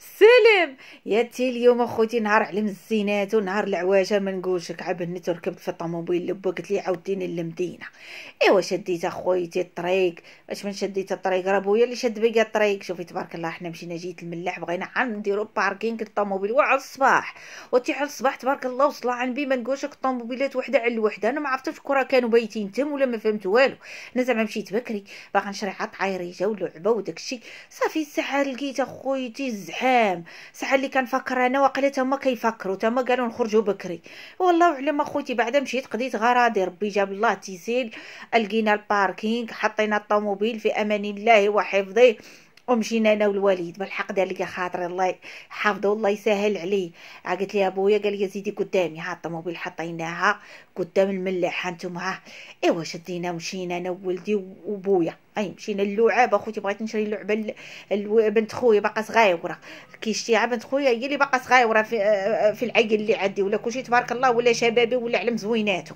سلام يا تي اليوم اخوتي نهار علم الزينات ونهار العواجه ما نقولش عاب هنيت وركبت في الطوموبيل لبا قلت لي عاوديني للمدينه ايوا شديت اخويتي الطريق اش من شديت الطريق راه بويا اللي شد بيا الطريق شوفي تبارك الله حنا مشينا جيت الملاح بغينا عام نديرو باركينغ الطوموبيل وعلى الصباح وتي على الصباح تبارك الله وصلا عن بي ما نقولش الطوموبيلات وحده على الوحده انا ما عرفتش كره كانوا بايتين تم ولا ما فهمت والو انا زعما مشيت بكري باغا نشري عطعيريجه ولعبه وداكشي صافي الساعه لقيت اخويتي الزحام عام ساعه اللي كنفكر انا وقلت هما كيفكروا تما قالوا نخرجوا بكري والله علم اخوتي بعدا مشيت قضيت غراضي ربي جاب الله تيسير لقينا الباركينغ حطينا الطوموبيل في امان الله وحفظه ومشينا انا والوالد بالحق دار لي خاطري الله يحفظه الله يسهل عليه قالت لي ابويا قال لي زيدي قدامي ها الطوموبيل حطيناها قدام الملاح هانتوما ها ايوا شدينا مشينا انا وولدي وبويا اي مشينا للعاب اخوتي بغيت نشري لعبه لبنت خويا باقا صغيره شتيها بنت خويا هي اللي باقا صغيره في, آه، في العيل اللي عندي ولا كلشي تبارك الله ولا شبابي ولا علم زويناتو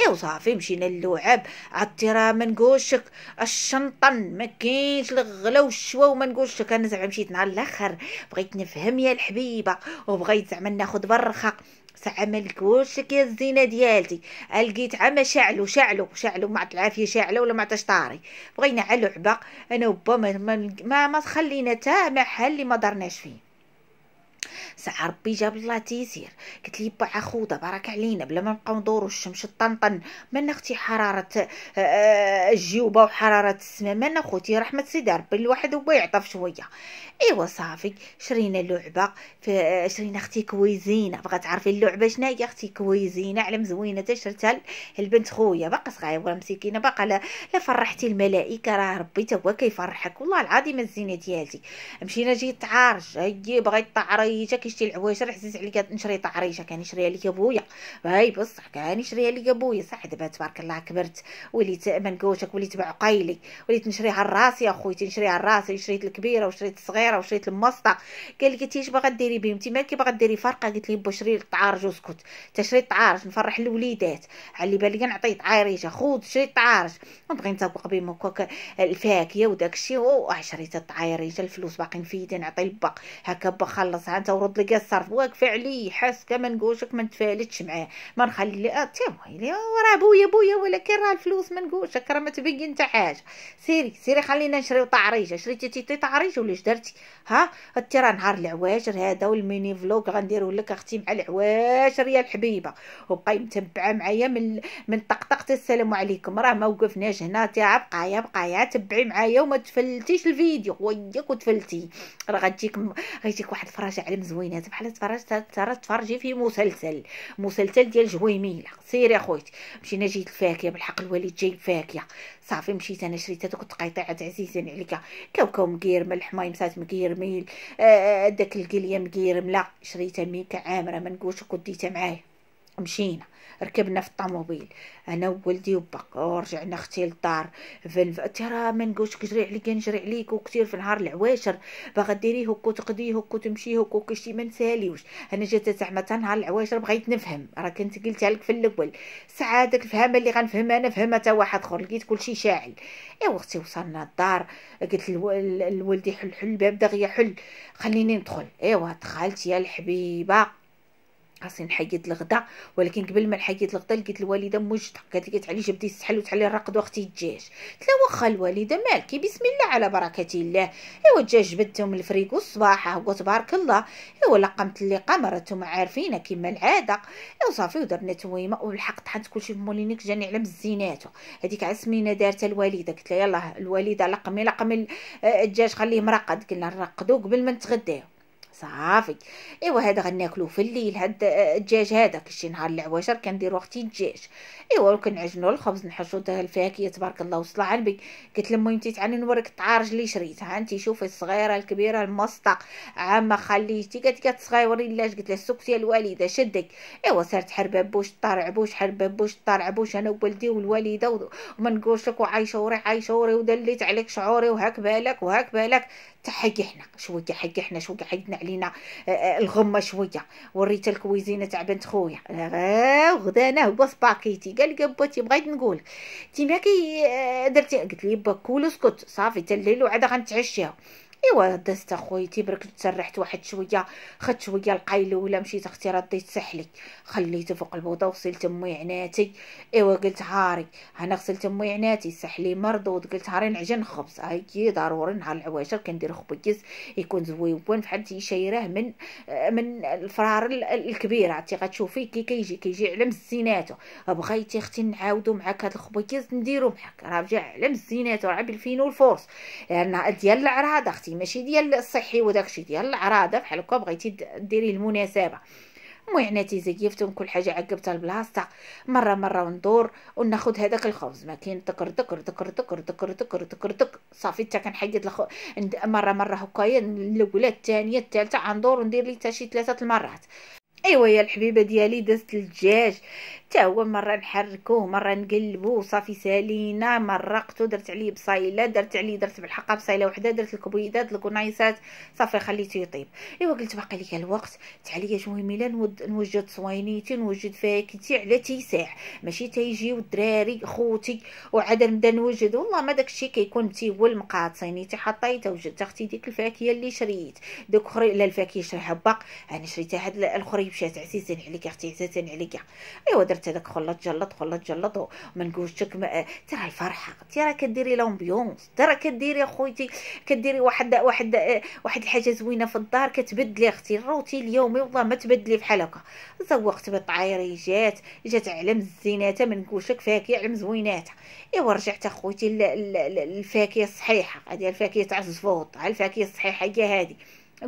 اي وصافي مشينا للعاب عطي راه ما نقولشك الشنطن ما كاينش الغلا والشوا وما نقولشك انا زعما مشيت نهار الاخر بغيت نفهم يا الحبيبه وبغيت زعما ناخذ برخه ساعة ما لقوش يا الزينة ديالتي لقيت عما شعلو شعلو شعلو ما العافية شعلو ولا ما طاري بغينا على لعبة انا وبا ما ما, ما, ما تخلينا تا محل اللي ما درناش فيه ساعة ربي جاب الله تيسير قلت لي با خوضة بارك علينا بلا ما نبقاو ندورو الشمس طنطن مالنا اختي حرارة آه، آه، الجيوبة وحرارة السماء مالنا خوتي رحمة سيدي ربي الواحد هو يعطف شوية ايوا صافي شرينا لعبة آه، شرينا اختي كويزينة بغا تعرفي اللعبة شناهي اختي كويزينة على مزوينة تشرتها البنت خويا باقا صغيرة مسكينة باقا لا فرحتي الملائكة راه ربي تا هو كيفرحك والله العظيم الزينة ديالتي مشينا جيت تعارج هي بغيت تعري عريشه كيشتي العوايش راه حسيت عليك نشريطه عريشه كان يشريها لك بويا هاي بصح كان يشريها لك بويا صح دابا تبارك الله كبرت وليت منكوشك وليت بعقيلي وليت نشريها لراسي اخويتي نشريها لراسي شريت الكبيره وشريت الصغيره وشريت المسطه قال لي اش باغا ديري بهم انت مالك باغا ديري فرقه قلت لي بشري الطعارج وسكت تشري الطعارج نفرح الوليدات على بالي نعطيت عريشه خود شري الطعارج نبغي نتسوق بهم هكاك الفاكهه وداك الشيء وشريت التعارج الفلوس باقي مفيدين نعطي لبا هكا با خلصها انت ورد لك الصرف واقف عليه حاس كما نقولك ما نتفالتش معاه ما نخلي لي تي ويلي راه بويا بويا ولكن راه الفلوس ما نقوشك راه ما تبين حتى حاجه سيري سيري خلينا نشريو طعريجه شريتي تي طعريجه ولا اش درتي ها انت راه نهار العواشر هذا والميني فلوق غنديرو لك اختي مع العواشر يا الحبيبه وبقاي متبعه معايا من من طقطقه السلام عليكم راه ما وقفناش هنا تاع بقايا بقايا تبعي معايا وما تفلتيش الفيديو وياك وتفلتي راه غتجيك غتجيك واحد الفراجه حلم زوينات بحال تفرجت تفرجي في مسلسل مسلسل ديال جويميله سيري اخويتي مشينا جيت الفاكهه بالحق الوالد جايب فاكهه صافي مشيت انا شريت هذوك التقيطيعات عزيزين عليك كاوكاو مقيرمه الحمايمسات مقير ميل آه، آه، داك القليه مقيرمله شريتها ميك عامره ما نقولش كديتها معايا مشينا ركبنا في الطوموبيل انا وولدي وباك ورجعنا اختي للدار ترى ما نقولش جري عليك نجري عليك وكثير في نهار العواشر باغا ديريه هكا تقضي هكا تمشي هكا كشي ما نساليوش انا جات زعما تا نهار العواشر بغيت نفهم راه كنت قلتها لك في الاول سعادك هذاك اللي غنفهمها انا فهمها تا واحد اخر لقيت كلشي شاعل ايوا اختي وصلنا الدار قلت لولدي حل حل الباب دغيا حل خليني ندخل ايوا دخلت يا الحبيبه خاصني نحيد الغدا ولكن قبل ما نحيد الغدا لقيت الوالده موجده قالت لي تعالي جبدي السحل وتحلي الرقد واختي الدجاج قلت لها واخا الوالده مالك بسم الله على بركه الله ايوا الدجاج جبدته من الفريق الصباح هو تبارك الله ايوا لقمت اللقام راهم عارفين كما العاده ايوا صافي ودرنا تويمه والحق طحنت كلشي في مولينيك جاني على مزيناتو هذيك عسمينه دارتها الوالده قلت لها يلاه الوالده لقمي لقمي الدجاج آه، خليه مرقد قلنا نرقدو قبل ما نتغداو صافي ايوا هذا غناكلو في الليل هاد آه، الدجاج هذا الشي نهار العواشر كنديرو اختي الدجاج ايوا كنعجنو الخبز نحشو ده الفاكهه تبارك الله وصلى على النبي قلت لهم تي نوريك الطعارج اللي شريتها انت شوفي الصغيره الكبيره المصطق عامه خليتي قالت لي تصغيوري لاش قلت لها السوق الوالده شدك ايوا صارت حربه بوش طارع بوش حربه بوش طارع بوش انا ووالدي والوالده وما نقولش لك وعايشه وري عايشه وري ودليت عليك شعوري وهاك بالك وهاك بالك تحكي حنا شويه حكي حنا شويه حكينا علي لينا آه، آه، الغمه شويه وريت الكويزينه تاع بنت خويا آه، غدانا هو سباكيتي قال لي باتي بغيت نقول ما كي درتي قلت لي با كول اسكت صافي تا الليل وعاد غنتعشاو ايوا دازت اخويا تيبرك تسرحت واحد شويه خدت شويه القايله ولا مشيت اختي رديت سحلي خليته فوق البوطه وغسلت امي عناتي ايوا قلت هاري انا غسلت امي عناتي سحلي مرضوض قلت هاري نعجن خبز هاكي ضروري نهار العواشر كندير خبز يكون زويون فحال تيشايره من من الفرار الكبيره عرفتي غتشوفي كي كيجي كيجي على مزيناتو بغيتي اختي نعاودو معاك هاد الخبز نديرو معاك راه جا على مزيناتو راه بالفين والفورس يعني ديال العراده اختي ديالك ماشي ديال الصحي وداكشي ديال العراضه بحال هكا بغيتي ديري المناسبه معناتي زيفت كل حاجه عقبتها لبلاصتها مره مره وندور وناخذ هذاك الخبز ما كاين تكر تكر تكر تكر تكر تكر تكر دك صافي حتى كنحيد الخ... مره مره هكايا الاولى الثانيه الثالثه عندور وندير لي حتى شي ثلاثه المرات ايوا يا الحبيبه ديالي دازت الدجاج حتى هو مره نحركوه مره نقلبوه صافي سالينا مرقته درت عليه بصايله درت عليه درت بالحقه بصايله وحده درت الكبيدات الكنايسات صافي خليته يطيب ايوا قلت باقي لي الوقت تعالي شويه ميلا نوجد صوينيتي نوجد فاكهتي على تيساع ماشي تيجيو الدراري خوتي وعاد نبدا نوجد والله ما داكشي كيكون تي هو المقاد صينيتي حطيته وجدت اختي ديك الفاكهه اللي شريت دوك اخرى لا الفاكهه شريتها باق انا شريتها هاد الاخرى مشات عزيزا عليك اختي عزيزا عليك ايوا درت هذاك خلط جلط خلط جلط وما نقولش ترى الفرحه ترى راه كديري لومبيونس ترى كديري اخويتي كديري واحد واحد واحد الحاجه زوينه في الدار كتبدلي اختي الروتين اليومي والله ما تبدلي بحال هكا زوقت بالطعيري جات جات علم الزينات ما نقولش فاكهه علم زويناتها ايوا رجعت اخويتي للفاكهه الصحيحه هذه الفاكهه تاع الزفوط الفاكهه الصحيحه هي هذه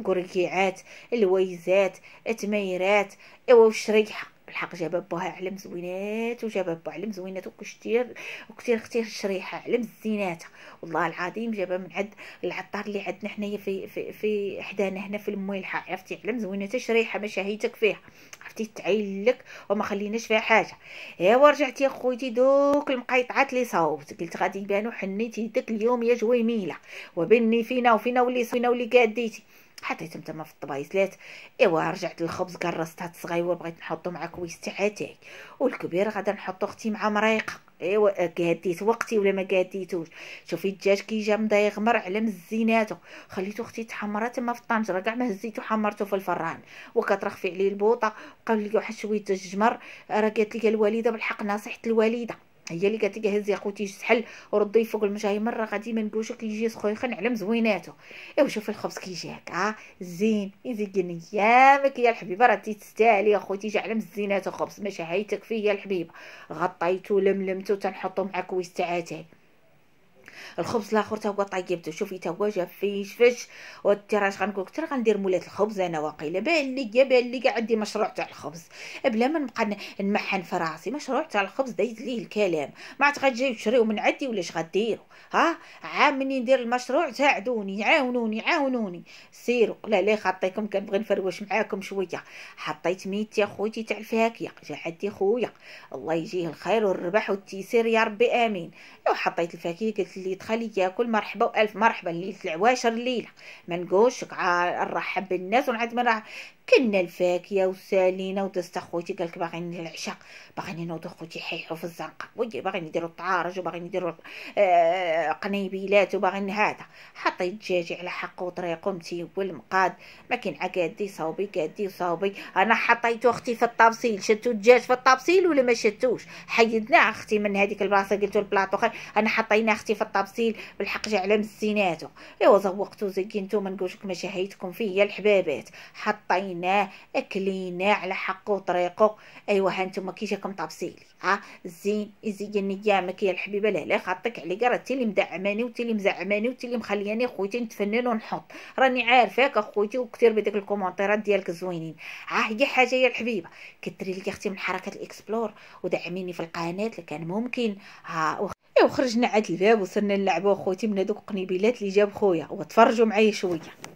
قرقيعات الويزات التميرات ايوا الشريحه الحق جاب باها علم زوينات وجاب با علم زوينات وكشتير وكثير كثير الشريحه علم الزينات والله العظيم جابها من عند العطار اللي عندنا حنايا في في في حدانا هنا في المويلحه عرفتي علم زوينات شريحه ما شهيتك فيها عرفتي تعيل لك وما خليناش فيها حاجه ايوا رجعت يا خويتي دوك المقيطعات اللي صاوبت قلت غادي يبانو حنيتي داك اليوم يا جويميله وبني فينا وفينا واللي فينا واللي قاديتي حطيتهم تما في الطبايصلات ايوا رجعت للخبز كرست هاد الصغيور بغيت نحطو مع كويس تاع اتاي والكبير غادا نحطو اختي مع مريقه ايوا كهديت آه، وقتي ولا ما كهديتوش شوفي الدجاج كي جا مضايق غمر على مزيناتو خليتو اختي تحمر تما في الطنجره كاع ما هزيتو حمرتو في الفران وكترخفي في عليه البوطه وقال لي واحد شويه الجمر راه قالت لي الوالده بالحق نصيحه الوالده هي اللي قالت لي هز يا خوتي شحال وردي فوق المشاهي مره غادي ما نقولش كيجي خويا خنعلم زويناته ايوا شوف الخبز كيجي هكا آه؟ زين يزي يامك يا الحبيبه راه تستاهلي يا خوتي جا علم الزينات خبز ماشي هايتك فيه يا الحبيبه غطيتو لملمتو تنحطو مع كويس تاع الخبز الاخر تا هو طيبته شوفي تا هو جفيش فش وتراش غنقولك ترى غندير مولات الخبز انا واقيلا بان لي بان لي عندي مشروع تاع الخبز بلا ما نبقى نمحن في راسي مشروع تاع الخبز دايز ليه الكلام ما عاد غتجي تشريو من عندي ولا اش غديروا ها عام مني ندير المشروع ساعدوني عاونوني عاونوني سيروا لا لا خطيكم كنبغي نفروش معاكم شويه حطيت ميتي خوتي تاع الفاكهه جا عندي خويا الله يجيه الخير والربح والتيسير يا ربي امين لو حطيت الفاكهه قلت اللي يدخل ياكل مرحبا والف مرحبا ليله العواشر ليله ما نقولش نرحب بالناس ونعد من كنا الفاكية وسالينا ودازت اخوتي قالك باغيين العشاء باغيين نوضو خوتي يحيحو في الزنقه وي باغيين نديرو الطعارج وباغيين نديرو آه قنيبيلات وباغيين هذا حطيت دجاجي على حق وطريقه متيول مقاد ما كاين عكادي صوبي قادي صوبي انا حطيتو اختي في الطابسيل شتو الدجاج في الطابسيل ولا ما شتوش حيدناه اختي من هذيك البلاصه قلتو البلاطو خير انا حطينا اختي في الطابسيل بالحق جا على مسيناتو ايوا زوقتو زكينتو ما نقولش ما شهيتكم فيه يا الحبابات حطينا شريناه اكليناه على حقه وطريقه ايوا هانتوما كي جاكم طابسيلي ها الزين يزين يا مكيه الحبيبه لا لا خاطك عليك راه اللي مدعماني وانت اللي مزعماني وانت اللي مخلياني خويتي نتفنن ونحط راني عارفاك اخوتي وكثير بديك الكومونتيرات ديالك زوينين ها هي حاجه يا الحبيبه كثري لي اختي من حركه الاكسبلور ودعميني في القناه لكان ممكن ها ايوا خرجنا عاد الباب وصرنا نلعبوا اخوتي من هذوك القنيبيلات اللي جاب خويا وتفرجوا معايا شويه